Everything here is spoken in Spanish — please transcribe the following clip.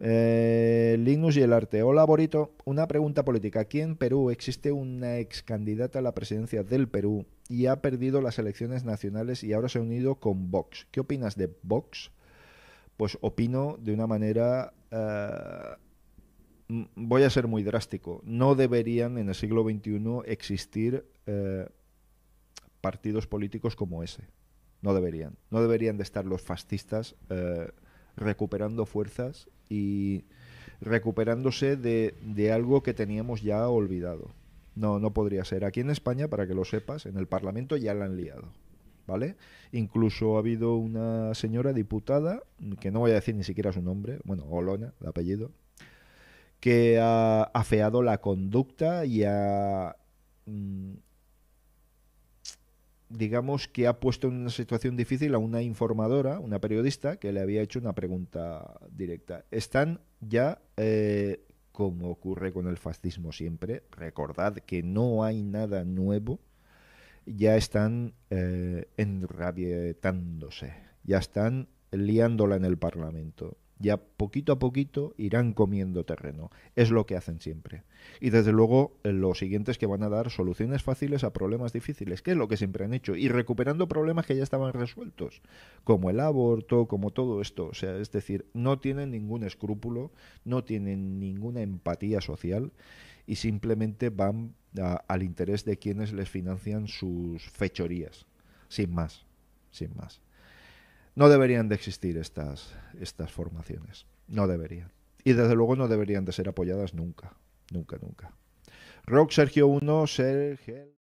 Eh, Linus y el arte. Hola, Borito. Una pregunta política. Aquí en Perú existe una ex candidata a la presidencia del Perú y ha perdido las elecciones nacionales y ahora se ha unido con Vox. ¿Qué opinas de Vox? Pues opino de una manera... Eh, voy a ser muy drástico. No deberían en el siglo XXI existir eh, partidos políticos como ese. No deberían. No deberían de estar los fascistas... Eh, recuperando fuerzas y recuperándose de, de algo que teníamos ya olvidado. No, no podría ser. Aquí en España, para que lo sepas, en el Parlamento ya la han liado. ¿Vale? Incluso ha habido una señora diputada, que no voy a decir ni siquiera su nombre, bueno, Olona, de apellido, que ha afeado la conducta y ha mm, digamos que ha puesto en una situación difícil a una informadora, una periodista, que le había hecho una pregunta directa. Están ya, eh, como ocurre con el fascismo siempre, recordad que no hay nada nuevo, ya están eh, enrabietándose, ya están liándola en el Parlamento ya poquito a poquito irán comiendo terreno. Es lo que hacen siempre. Y desde luego eh, los siguientes que van a dar soluciones fáciles a problemas difíciles, que es lo que siempre han hecho, y recuperando problemas que ya estaban resueltos, como el aborto, como todo esto. O sea, es decir, no tienen ningún escrúpulo, no tienen ninguna empatía social y simplemente van al interés de quienes les financian sus fechorías, sin más, sin más. No deberían de existir estas, estas formaciones. No deberían. Y desde luego no deberían de ser apoyadas nunca. Nunca, nunca. Rock Sergio 1, Sergio...